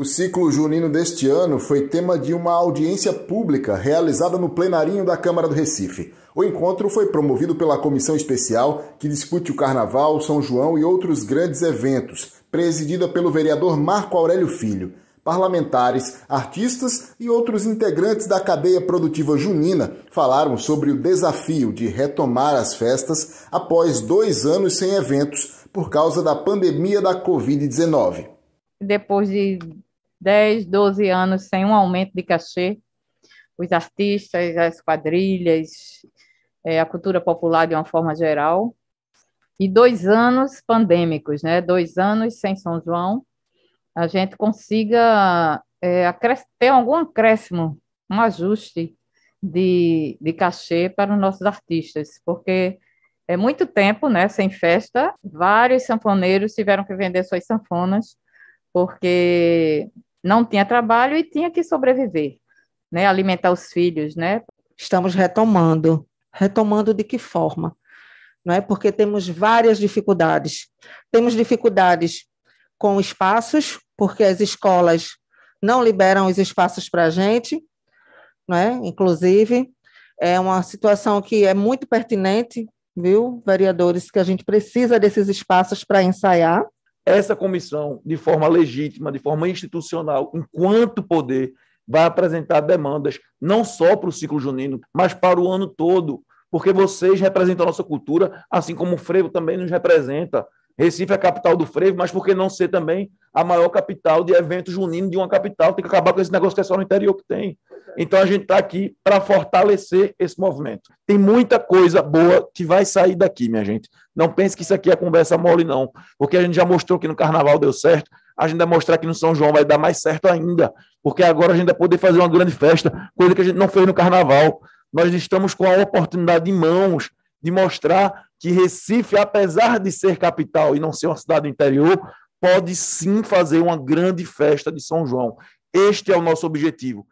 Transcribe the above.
O ciclo junino deste ano foi tema de uma audiência pública realizada no plenarinho da Câmara do Recife. O encontro foi promovido pela comissão especial que discute o Carnaval, São João e outros grandes eventos, presidida pelo vereador Marco Aurélio Filho. Parlamentares, artistas e outros integrantes da cadeia produtiva junina falaram sobre o desafio de retomar as festas após dois anos sem eventos por causa da pandemia da Covid-19. Depois de 10, 12 anos sem um aumento de cachê. Os artistas, as quadrilhas, é, a cultura popular de uma forma geral. E dois anos pandêmicos, né? dois anos sem São João, a gente consiga é, ter algum acréscimo, um ajuste de, de cachê para os nossos artistas, porque é muito tempo né, sem festa, vários sanfoneiros tiveram que vender suas sanfonas, porque não tinha trabalho e tinha que sobreviver, né? Alimentar os filhos, né? Estamos retomando. Retomando de que forma? Não é porque temos várias dificuldades. Temos dificuldades com espaços, porque as escolas não liberam os espaços para a gente, não é? Inclusive, é uma situação que é muito pertinente, viu, vereadores, que a gente precisa desses espaços para ensaiar essa comissão, de forma legítima, de forma institucional, enquanto poder, vai apresentar demandas não só para o ciclo junino, mas para o ano todo, porque vocês representam a nossa cultura, assim como o frevo também nos representa. Recife é a capital do frevo, mas por que não ser também a maior capital de eventos juninos de uma capital? Tem que acabar com esse negócio que é só no interior que tem. Então a gente está aqui para fortalecer esse movimento. Tem muita coisa boa que vai sair daqui, minha gente. Não pense que isso aqui é conversa mole, não. Porque a gente já mostrou que no carnaval deu certo, a gente vai mostrar que no São João vai dar mais certo ainda. Porque agora a gente vai poder fazer uma grande festa, coisa que a gente não fez no carnaval. Nós estamos com a oportunidade em mãos de mostrar que Recife, apesar de ser capital e não ser uma cidade interior, pode sim fazer uma grande festa de São João. Este é o nosso objetivo.